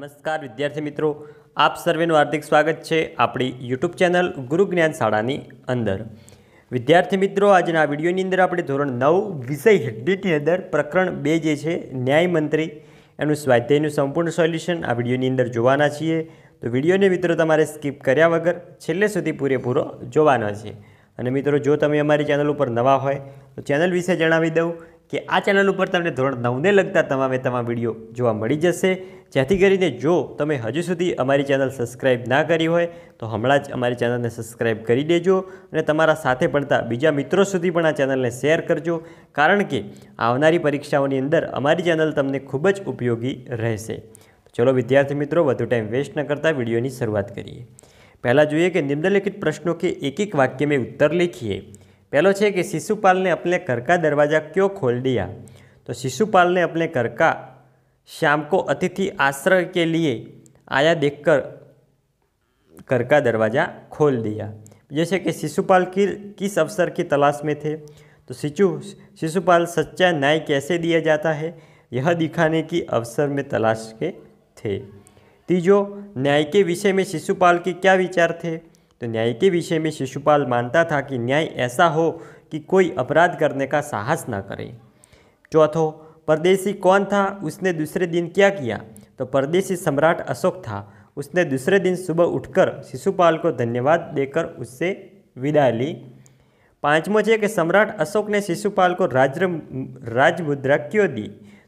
નમસ્કાર વિદ્યાર્થી મિત્રો આપ સર્વેનું હાર્દિક સ્વાગત છે આપણી યુટ્યુબ ચેનલ ગુરુ જ્ઞાન શાળાની અંદર વિદ્યાર્થી મિત્રો આજના વિડીયોની અંદર આપણે ધોરણ નવ વિષય હેડડીટની અંદર પ્રકરણ બે જે છે ન્યાયમંત્રી એનું સ્વાધ્યાયનું સંપૂર્ણ સોલ્યુશન આ વિડીયોની અંદર જોવાના છીએ તો વિડીયોને મિત્રો તમારે સ્કીપ કર્યા વગર છેલ્લે સુધી પૂરેપૂરો જોવાના છે અને મિત્રો જો તમે અમારી ચેનલ ઉપર નવા હોય તો ચેનલ વિશે જણાવી દઉં આ ચેનલ ઉપર તમે ધોરણ 9 ને લગતા તમામ તમા વિડિયો જોવા મળી જશે જેથી કરીને જો તમે હજી સુધી અમારી ચેનલ સબ્સ્ક્રાઇબ ના કરી હોય તો હમણાં જ અમારી ચેનલ ને સબ્સ્ક્રાઇબ કરી દેજો અને તમારા સાથે پڑھતા બીજા મિત્રો સુધી પણ આ ચેનલ ને શેર કરજો કારણ કે આવનારી પરીક્ષાઓ ની અંદર અમારી ચેનલ તમને ખૂબ જ ઉપયોગી રહેશે તો ચલો વિદ્યાર્થી મિત્રો વધુ ટાઈમ વેસ્ટ ન કરતા વિડિયો ની શરૂઆત કરીએ પહેલા જોઈએ કે નિમનલખિત પ્રશ્નો કે એક એક વાક્ય મે ઉત્તર લખીએ पहलो कि शिशुपाल ने अपने घर का दरवाजा क्यों खोल दिया तो शिशुपाल ने अपने घर का शाम को अतिथि आश्रय के लिए आया देखकर घर का दरवाज़ा खोल दिया जैसे कि शिशुपाल की किस अवसर की तलाश में थे तो शिशु शिशुपाल सच्चा न्याय कैसे दिया जाता है यह दिखाने की अवसर में तलाश के थे तीजो न्याय के विषय में शिशुपाल के क्या विचार थे तो न्याय के विषय में शिशुपाल मानता था कि न्याय ऐसा हो कि कोई अपराध करने का साहस ना करे चौथों परदेशी कौन था उसने दूसरे दिन क्या किया तो परदेशी सम्राट अशोक था उसने दूसरे दिन सुबह उठकर शिशुपाल को धन्यवाद देकर उससे विदा ली पांचवों છે કે સમ્રાટ અશોકને राजमुद्रा क्यों दी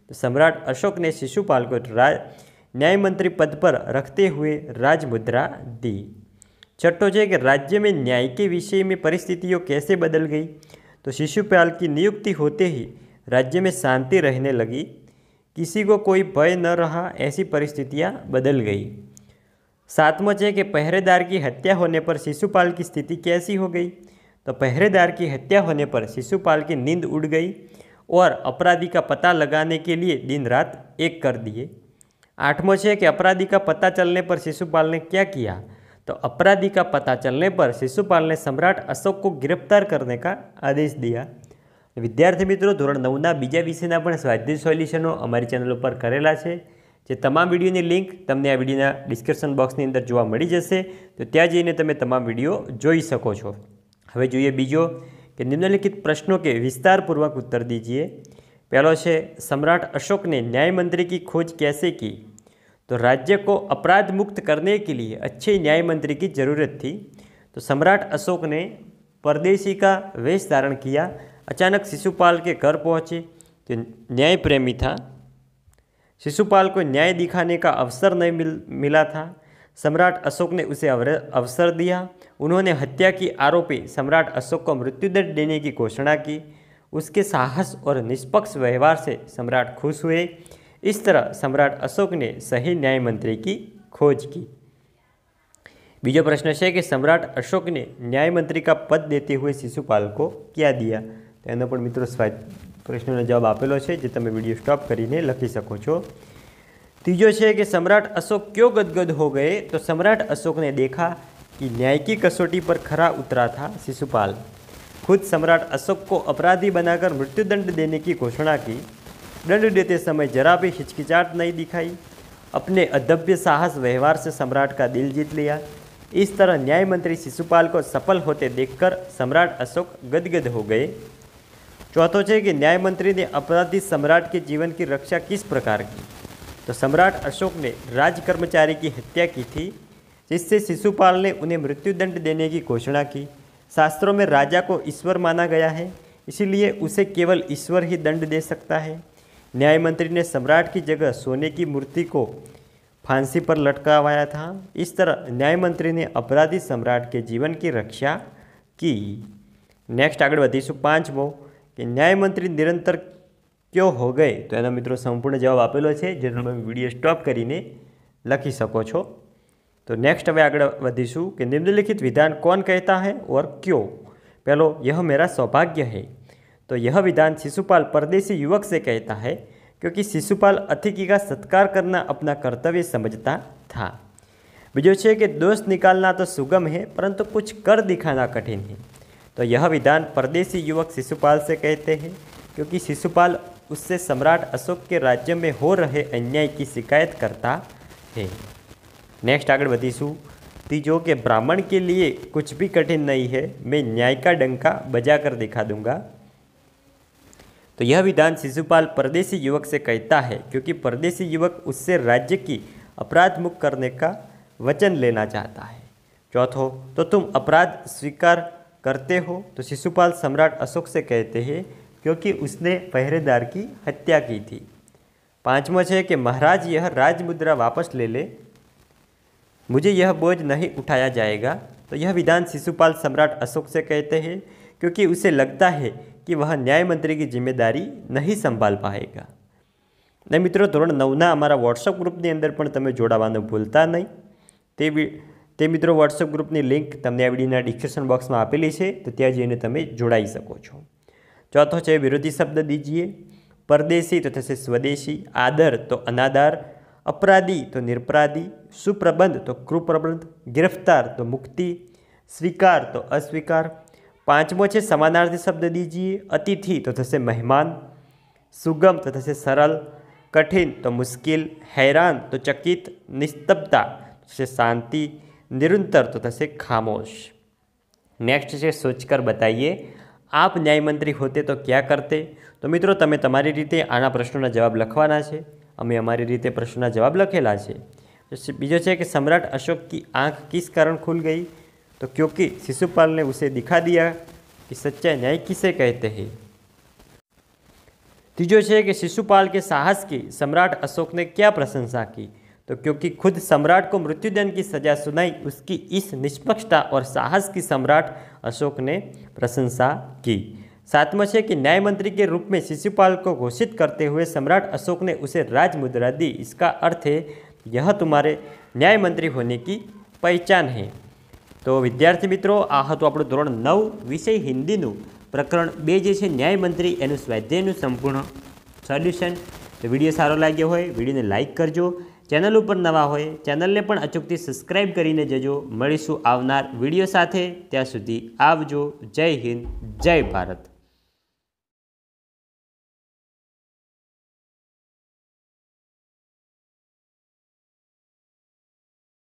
तो सम्राट अशोक ने शिशुपाल को राज न्याय मंत्री पद पर रखते हुए राजमुद्रा दी छठो कि राज्य में न्याय के विषय में परिस्थितियों कैसे बदल गई तो शिशुपाल की नियुक्ति होते ही राज्य में शांति रहने लगी किसी को कोई भय न रहा ऐसी परिस्थितियां बदल गई सातवा है कि पहरेदार की हत्या होने पर शिशुपाल की स्थिति कैसी हो गई तो पहरेदार की हत्या होने पर शिशुपाल की नींद उड़ गई और अपराधी का पता लगाने के लिए दिन रात एक कर दिए आठवा है कि अपराधी का पता चलने पर शिशुपाल ने क्या किया तो अपराधी का पता चलने पर शिशुपाल ने सम्राट अशोक को गिरफ्तार करने का आदेश दिया વિદ્યાર્થી મિત્રો ધોરણ નવના બીજા વિષયના પણ સ્વાધ્યાય સોલ્યુશનો અમારી ચેનલ ઉપર કરેલા છે જે તમામ વિડીયોની લિંક તમને આ વિડીયોના ડિસ્ક્રિપ્શન બોક્સની અંદર જોવા મળી જશે તો ત્યાં જઈને તમે તમામ વિડીયો જોઈ શકો છો હવે જોઈએ બીજો કે નિમ્નલિખિત પ્રશ્નો કે વિસ્તારપૂર્વક ઉત્તર દીજીએ પહેલો છે સમ્રાટ અશોકને ને ન્યાયમંત્રી કી ખોજ કહેશે કે तो राज्य को अपराध मुक्त करने के लिए अच्छे न्याय मंत्री की जरूरत थी तो सम्राट अशोक ने परदेशी का वेश धारण किया अचानक शिशुपाल के घर पहुँचे जो तो न्याय प्रेमी था शिशुपाल को न्याय दिखाने का अवसर नहीं मिल मिला था सम्राट अशोक ने उसे अवसर दिया उन्होंने हत्या की आरोपी सम्राट अशोक को मृत्युदंड देने की घोषणा की उसके साहस और निष्पक्ष व्यवहार से सम्राट खुश हुए इस तरह सम्राट अशोक ने सही न्याय मंत्री की खोज की બીજો પ્રશ્ન છે કે સમ્રાટ અશોકને ન્યાય મંત્રી કા પદ દેતી હુએ શિશુપાલ કો ક્યા દિયા તેના પર મિત્રો સ્વાધ પ્રશ્નોનો જવાબ આપેલો છે જે તમે વિડિયો સ્ટોપ કરીને લખી શકો છો ત્રીજો છે કે સમ્રાટ અશોક ક્યો ગદગદ હો ગયે તો સમ્રાટ અશોકને દેખા કે ન્યાયિક કસોટી પર ખરા ઉતરા થા શિશુપાલ ખુદ સમ્રાટ અશોક કો અપરાધી બનાકર મૃત્યુદંડ દેને કી ઘોષણા કી दंड देते समय जरा भी हिचकिचाहट नहीं दिखाई अपने अदभ्य साहस व्यवहार से सम्राट का दिल जीत लिया इस तरह न्याय मंत्री शिशुपाल को सफल होते देखकर सम्राट अशोक गदगद हो गए चौथो है कि न्याय मंत्री ने अपराधी सम्राट के जीवन की रक्षा किस प्रकार की तो सम्राट अशोक ने राज कर्मचारी की हत्या की थी जिससे शिशुपाल ने उन्हें मृत्युदंड देने की घोषणा की शास्त्रों में राजा को ईश्वर माना गया है इसीलिए उसे केवल ईश्वर ही दंड दे सकता है न्याय मंत्री ने सम्राट की जगह सोने की मूर्ति को फांसी पर लटकावाया था इस तरह न्याय मंत्री ने अपराधी सम्राट के जीवन की रक्षा की नेक्स्ट आगे बढ़ीशु वो कि न्याय मंत्री निरंतर क्यों हो गए तो एना मित्रों संपूर्ण जवाब आप है वीडियो स्टॉप कर लखी सको तो नेक्स्ट हमें आगे कि निम्नलिखित विधान कौन कहता है और क्यों पहलो यह मेरा सौभाग्य है तो यह विधान शिशुपाल परदेशी युवक से कहता है क्योंकि अतिथि का सत्कार करना अपना कर्तव्य समझता था बीजो છે कि दोष निकालना तो सुगम है परंतु कुछ कर दिखाना कठिन है तो यह विधान परदेशी युवक शिशुपाल से कहते हैं क्योंकि शिशुपाल उससे सम्राट अशोक के राज्य में हो रहे अन्याय की शिकायत करता है नेक्स्ट आगे વધીશું तीजो के ब्राह्मण के लिए कुछ भी कठिन नहीं है मैं न्याय का डंका बजा कर दिखा दूंगा तो यह विधान शिशुपाल परदेशी युवक से कहता है क्योंकि परदेशी युवक उससे राज्य की अपराध मुक्त करने का वचन लेना चाहता है चौथो तो तुम अपराध स्वीकार करते हो तो शिशुपाल सम्राट अशोक से कहते हैं क्योंकि उसने पहरेदार की हत्या की थी पांचवा है कि महाराज यह राज मुद्रा वापस ले ले मुझे यह बोझ नहीं उठाया जाएगा तो यह विधान शिशुपाल सम्राट अशोक से कहते हैं क्योंकि उसे लगता है कि वह न्याय मंत्री की जिम्मेदारी નહીં સંભાળ પાએગા ને મિત્રો ધોરણ નવના અમારા વોટ્સઅપ ગ્રુપની અંદર પણ તમે જોડાવાનું ભૂલતા નહીં તે તે મિત્રો વોટ્સઅપ ગ્રુપની લિંક તમને આ વિડીયોના ડિસ્ક્રિપ્શન બોક્સમાં આપેલી છે તો ત્યાં જઈને તમે જોડાઈ શકો છો ચોથો છે વિરોધી શબ્દ દીજીએ પરદેશી તો થશે સ્વદેશી આદર તો અનાદાર અપરાધી તો નિરપરાધી સુપ્રબંધ તો કૃપ્રબંધ ગિરફ્તાર તો મુક્તિ સ્વીકાર તો અસ્વીકાર पांचमो है सामनार्थी शब्द दीजिए अतिथि तो थे मेहमान सुगम तो थे सरल कठिन तो मुश्किल हैरान तो चकित निस्तब्धता तो शांति निरंतर तो थे खामोश नेक्स्ट से सोचकर बताइए आप न्यायमंत्री होते तो क्या करते तो मित्रों तमें तमारी रीते आना प्रश्नों जवाब लखवा है अमरी रीते प्रश्नों जवाब लखेला है बीजों से कि सम्राट अशोक की आँख किस कारण खुल गई तो क्योंकि शिशुपाल ने उसे दिखा दिया कि सच्चा न्याय किसे कहते हैं तीजो है कि शिशुपाल के साहस की सम्राट अशोक ने क्या प्रशंसा की तो क्योंकि खुद सम्राट को मृत्युदंड की सजा सुनाई उसकी इस निष्पक्षता और साहस की सम्राट अशोक ने प्रशंसा की सातवा है कि न्याय मंत्री के रूप में शिशुपाल को घोषित करते हुए सम्राट अशोक ने उसे राज मुद्रा दी इसका अर्थ है यह तुम्हारे न्याय मंत्री होने की पहचान है તો વિદ્યાર્થી મિત્રો આ હતું આપણું ધોરણ નવ વિષય હિન્દીનું પ્રકરણ બે જે છે ન્યાયમંત્રી એનું સ્વાધ્યાયનું સંપૂર્ણ સોલ્યુશન તો વિડીયો સારો લાગ્યો હોય વિડીયોને લાઇક કરજો ચેનલ ઉપર નવા હોય ચેનલને પણ અચૂકથી સબસ્ક્રાઇબ કરીને જજો મળીશું આવનાર વિડીયો સાથે ત્યાં સુધી આવજો જય હિન્દ જય ભારત